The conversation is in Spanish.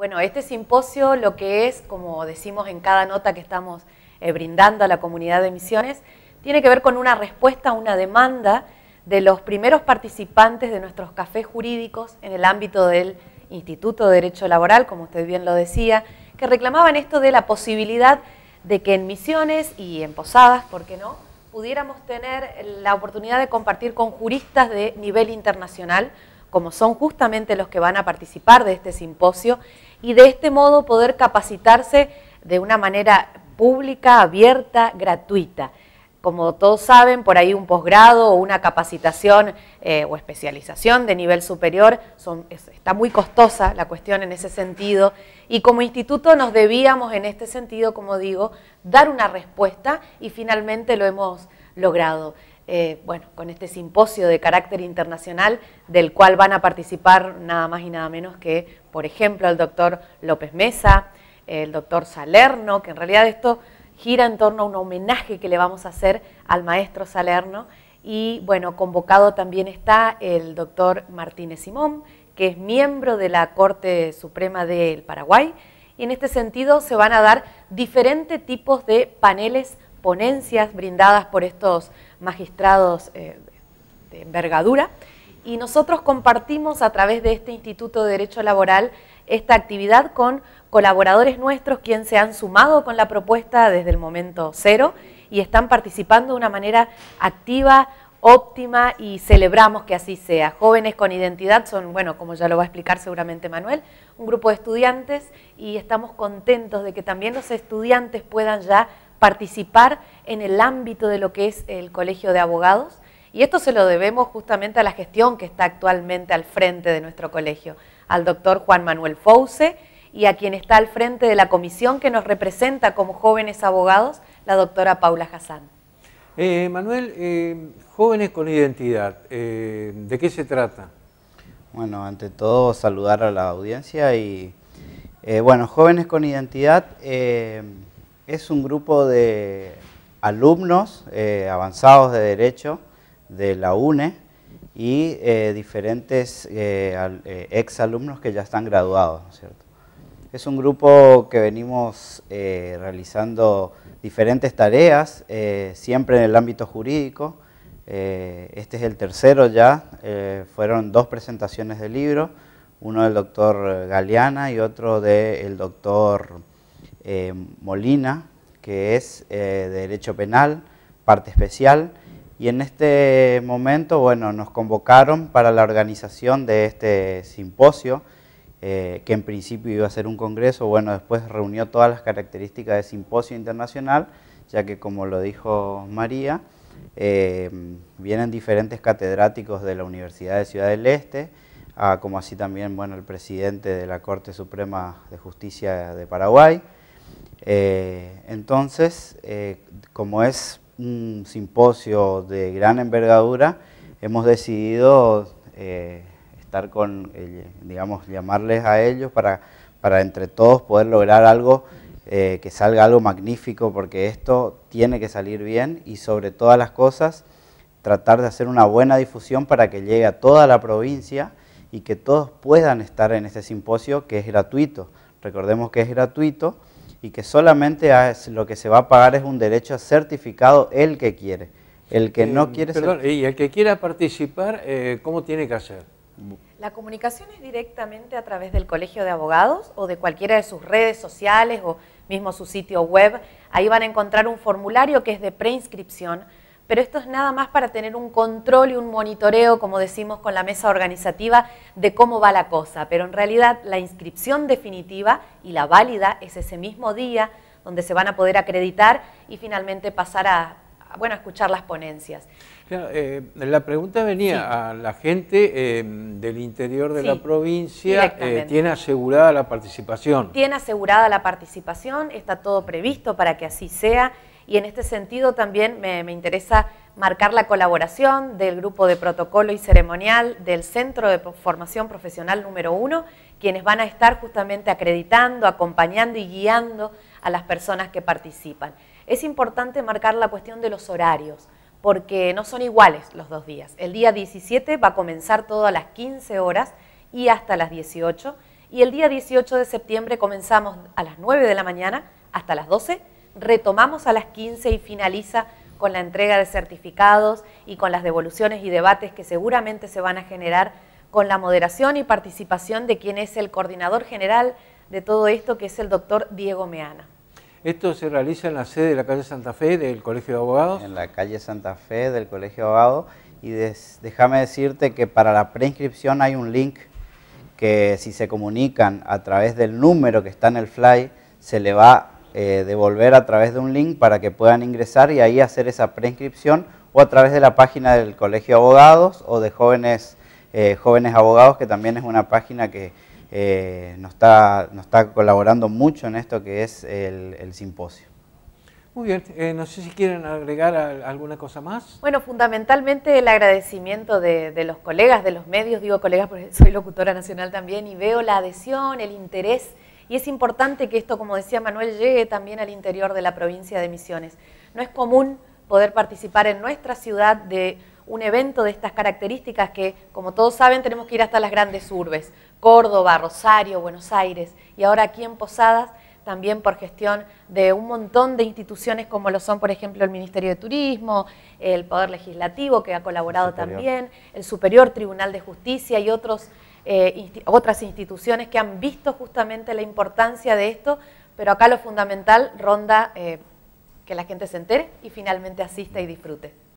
Bueno, este simposio lo que es, como decimos en cada nota que estamos eh, brindando a la comunidad de misiones, tiene que ver con una respuesta a una demanda de los primeros participantes de nuestros cafés jurídicos en el ámbito del Instituto de Derecho Laboral, como usted bien lo decía, que reclamaban esto de la posibilidad de que en misiones y en posadas, ¿por qué no?, pudiéramos tener la oportunidad de compartir con juristas de nivel internacional como son justamente los que van a participar de este simposio, y de este modo poder capacitarse de una manera pública, abierta, gratuita. Como todos saben, por ahí un posgrado o una capacitación eh, o especialización de nivel superior está muy costosa la cuestión en ese sentido y como instituto nos debíamos en este sentido, como digo, dar una respuesta y finalmente lo hemos logrado. Eh, bueno, con este simposio de carácter internacional del cual van a participar nada más y nada menos que, por ejemplo, el doctor López Mesa, el doctor Salerno, que en realidad esto gira en torno a un homenaje que le vamos a hacer al maestro Salerno. Y bueno, convocado también está el doctor Martínez Simón, que es miembro de la Corte Suprema del Paraguay. Y en este sentido se van a dar diferentes tipos de paneles ponencias brindadas por estos magistrados eh, de envergadura y nosotros compartimos a través de este Instituto de Derecho Laboral esta actividad con colaboradores nuestros quienes se han sumado con la propuesta desde el momento cero y están participando de una manera activa, óptima y celebramos que así sea. Jóvenes con identidad son, bueno, como ya lo va a explicar seguramente Manuel, un grupo de estudiantes y estamos contentos de que también los estudiantes puedan ya participar en el ámbito de lo que es el Colegio de Abogados. Y esto se lo debemos justamente a la gestión que está actualmente al frente de nuestro colegio, al doctor Juan Manuel Fouse y a quien está al frente de la comisión que nos representa como jóvenes abogados, la doctora Paula Hassan. Eh, Manuel, eh, jóvenes con identidad, eh, ¿de qué se trata? Bueno, ante todo saludar a la audiencia y, bueno, jóvenes con identidad es un grupo de alumnos eh, avanzados de Derecho de la UNE y eh, diferentes ex eh, exalumnos que ya están graduados, es cierto? Es un grupo que venimos realizando diferentes tareas, siempre en el ámbito jurídico. este es el tercero ya, fueron dos presentaciones de libro, uno del doctor Galeana y otro del doctor eh, Molina, que es eh, de Derecho Penal, parte especial, y en este momento, bueno, nos convocaron para la organización de este simposio, eh, que en principio iba a ser un congreso, bueno, después reunió todas las características de simposio internacional, ya que como lo dijo María, vienen diferentes catedráticos de la Universidad de Ciudad del Este, como así también, bueno, el presidente de la Corte Suprema de Justicia de Paraguay, eh, entonces, eh, como es un simposio de gran envergadura, hemos decidido eh, estar con, digamos, llamarles a ellos para, para entre todos poder lograr algo, que salga algo magnífico, porque esto tiene que salir bien y sobre todas las cosas, tratar de hacer una buena difusión para que llegue a toda la provincia y que todos puedan estar en este simposio que es gratuito. Recordemos que es gratuito y que solamente lo que se va a pagar es un derecho certificado el que quiere. El que eh, no quiere... Perdón, y el que quiera participar, eh, ¿cómo tiene que hacer? La comunicación es directamente a través del Colegio de Abogados o de cualquiera de sus redes sociales o mismo su sitio web. Ahí van a encontrar un formulario que es de preinscripción pero esto es nada más para tener un control y un monitoreo, como decimos con la mesa organizativa, de cómo va la cosa. Pero en realidad la inscripción definitiva y la válida es ese mismo día donde se van a poder acreditar y finalmente pasar a, bueno, escuchar las ponencias. Eh, la pregunta venía a la gente em, del interior de la provincia, eh, ¿tiene asegurada la participación? Tiene asegurada la participación, está todo previsto para que así sea y en este sentido también me, interesa marcar la colaboración del grupo de protocolo y ceremonial del Centro de Formación Profesional número uno, quienes van a estar justamente acreditando, acompañando y guiando a las personas que participan. Es importante marcar la cuestión de los horarios, porque no son iguales los dos días. El día 17 va a comenzar todo a las 15 horas y hasta las 18, y el día 18 de septiembre comenzamos a las 9 de la mañana hasta las 12, retomamos a las 15 y finaliza con la entrega de certificados y con las devoluciones y debates que seguramente se van a generar con la moderación y participación de quien es el coordinador general de todo esto, que es el doctor Diego Meana. Esto se realiza en la sede de la calle Santa Fe del Colegio de Abogados. En la calle Santa Fe del Colegio de Abogados. Y déjame decirte que para la preinscripción hay un link que si se comunican a través del número que está en el fly, se le va eh, devolver a través de un link para que puedan ingresar y ahí hacer esa preinscripción o a través de la página del Colegio de Abogados o de Jóvenes, eh, jóvenes Abogados, que también es una página que eh, nos, está, nos está colaborando mucho en esto que es el, simposio. Muy bien, no sé si quieren agregar alguna cosa más. Bueno, fundamentalmente el agradecimiento de, los colegas, de los medios, digo colegas porque soy locutora nacional también y veo la adhesión, el interés y es importante que esto, como decía Manuel, llegue también al interior de la provincia de Misiones. No es común poder participar en nuestra ciudad de un evento de estas características que, como todos saben, tenemos que ir hasta las grandes urbes, Córdoba, Rosario, Buenos Aires, y ahora aquí en Posadas también por gestión de un montón de instituciones como lo son, por ejemplo, el Ministerio de Turismo, el Poder Legislativo que ha colaborado también, el Superior Tribunal de Justicia y otros, eh, otras instituciones que han visto justamente la importancia de esto, pero acá lo fundamental ronda eh, que la gente se entere y finalmente asista y disfrute.